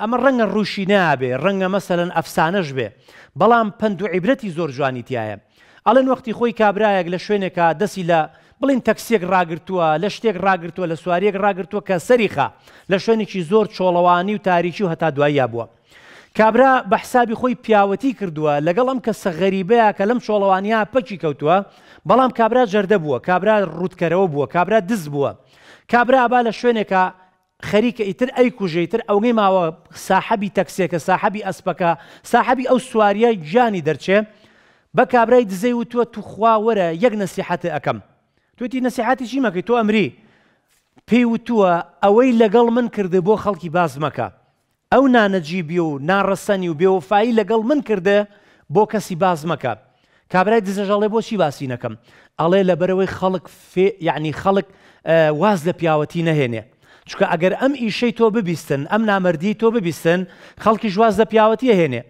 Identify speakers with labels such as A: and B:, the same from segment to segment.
A: ئەمە ڕەنگە ڕووشی نابێ ڕەنگە مەسەرەن ئەفسانەش بێ بەڵام پند و عیبرەتی زۆر جوانی تایە ئەلەن وەختی خۆی کابراایەک لە شوێنێکە دەسی لە بڵین تەکسێک ڕاگرتووە لە شتێک ڕاگرتووە لە سوارێک ڕاگرتووە کە سەریخە لە شوێنێکی زۆر چۆڵەوانی و تاریکی و هەتا دوایی بووە کابرا بە حسابی خۆی پیاوەتی کردووە لەگەڵم کە سەغەریبەیە کە لەم چۆڵەوانیا پەکی کەوتووە بەڵام کابرا جەردە بووە کابرا ڕوتکەرەوە بووە کابرا دز بووە کابرا با لە شوێنێکە خەریکە ئیتر ئەی کوژەیتر ئەوەی ماوە ساحەبی تەکسێکە ساحەبی ئەسپەکە ساحەبی ئەو سواریە گیانی دەرچێ بە کابرای دزەی وتووە توخوا وەرە یەک نەسیحەتە ئەەکەم توێتی نەسیحاتی چی مەکەی تۆ ئەمری پێی وتووە ئەوەی لەگەڵ من کردە بۆ خەڵکی باز مەکە ئەو نانەجیبی و ناڕەسەنی و بێوەفاایی لەگەڵ من کردە بۆ کەسی باز مەکە کابرای دزەژەڵێ بۆچی باسی نەکەم ئەڵێ لەبەرەوەی خەڵک یعنی خەڵک واز لە پیاوەتی نەهێنێ چکە ئەگەر ئەم ئیشەی تۆ ببیستن ئەم نامردی تۆ ببیستن خەڵکی ژواز دە پیاوەتی هێنێ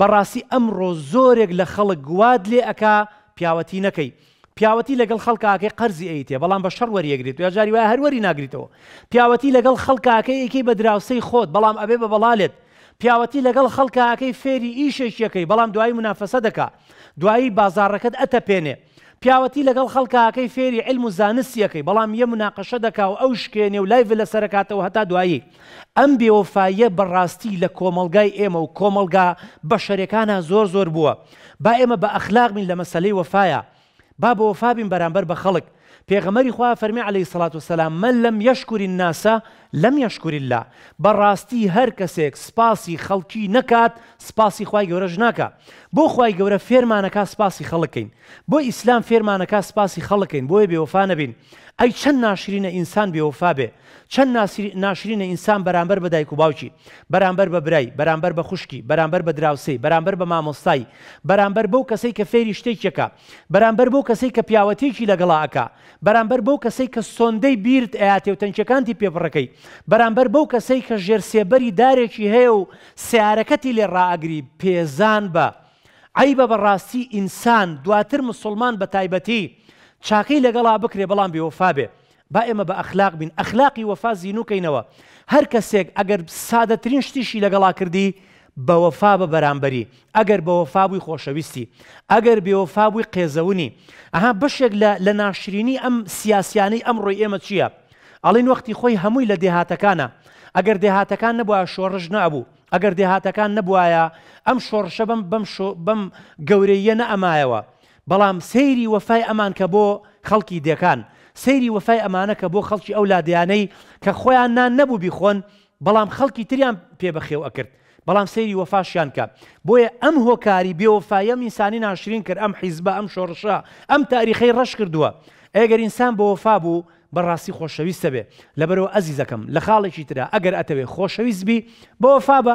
A: بەڕاستی ئەمڕۆ زۆرێک لە خەڵک گواد لێ ئەکا پیاوەتی نەکەی پیاوەتی لەگەڵ خەڵکاکەی قەرزی ئەیتێ بەڵام بە شەڕ وەریەگریت یا جاری وای هەروەری ناگریتەوە پیاوەتی لەگەڵ خەڵکاکەی یەکەی بە دراوسەی خۆت بەڵام ئەبێ بە بەڵالێت پیاوەتی لەگەڵ خەڵکاکەی فێری ئیشێکیەکەی بەڵام دوایی منافەسە دەکا دوایی بازارەکەت ئەتەپێنێ پیاوەتی لەگەڵ خەڵکەکەی فێری علم و زانستیەکەی بەڵام یە مناقەشە دەکا و ئەو شکێنێ و لایڤ لە سەرکاتەوە هەتا دوایی ئەم بێوەفاایە بەڕاستی لە کۆمەلگای ئێمە و کۆمەلگا بە شەرەکانە زۆر زۆر بووە با ئێمە بە ئەخلاق من لە مەسلەی وەفاە با بە وەفابین بەرامبەر بە خەڵک پێغەمەری خوا فەرمی عليه سلاات و سلام من لەم یشکوری ناسە لەم یشکوری لا بەڕاستی هەر کەسێک سپاسی خەڵکی نەکات سپاسی خی گەورەژ ناکە بۆ خی گەورە فێرمانەکە سپاسی خەڵکەین بۆ ئیسلام فێرمانەکە سپاسی خەڵکەین بۆیە بێوەفانە بین ئەی چەند ناشرینە ئینسان بێوەفا بێ چەند ناشرینە ئینسان بەرامبەر بە دایک و باوکی بەرامبەر بە برای بەرامبەر بە خوشکی بەرامبەر بە دراوسی بەرامبەر بە مامۆستایی بەرامبەر بەو کەسەی کە فێری شتێکەکە بەرامبەر بەو کەسەی کە پیاوەتێکی لەگەڵاکە بەرامبەر بەو کەسەی کە سۆندەی بیرت ئااتێ و تەنچەکانتی پێپڕەکەی بەرامبەر بەو کەسەی کە ژێرسێبەری دارێکی هەیە و سیارەکەتی لێ ڕاگری پێزان بە ئەی بە بەڕاستی ئینسان دواتر مسلمان بە تایبەتی چاکەی لەگەڵا بکرێ بەڵام بێوەفابێ با ئێمە بە ئەخلاق بین ئەخلاقی وەفا زیینوکەینەوە هەر کەسێک ئەگەر سادەترین شتیشی لەگەڵا کردی بەوەفا بە بەرامبەری ئەگەر بەوەفابووی خۆشەویستی ئەگەر بێوەفابووی قێزەونی ئەها بەشێک لە ناشرینی ئەم سیاسیانەی ئەم ڕۆی ئێمە چییە؟ ئەڵین وەختی خۆی هەمووی لە دێهاتەکانە ئەگەر دێهاتەکان نەبووە شۆڕژ نابوو ئەگەر دێهاتەکان نەبووایە ئەم شۆڕشە بم بەم گەورەیە نە ئەمایەوە بەڵام سەیری وەفای ئەمان کە بۆ خەڵکی دەکان سەیری وەفای ئەمانە کە بۆ خەڵکی ئەو لادیانەی کە خۆیان نان نەبوو بیخۆن بەڵام خەڵکی تریان پێ بەخێو ئەکرد بەڵام سەیری وەفاشیان کە بۆیە ئەم هۆکاری بێوەفاەم ئینسانی ناشرین کرد ئەم حیزبە ئەم شۆڕشە ئەم تاریخی ڕەش کردووە ئەگەر ئینسان بۆ وەفا بوو بەڕاستی خۆشەویستە بێ لەبەرەوە ئەزیزەکەم لە خاڵێکی ترا ئەگەر ئەتەوێ خۆشەویست بی بۆ وەفا بە.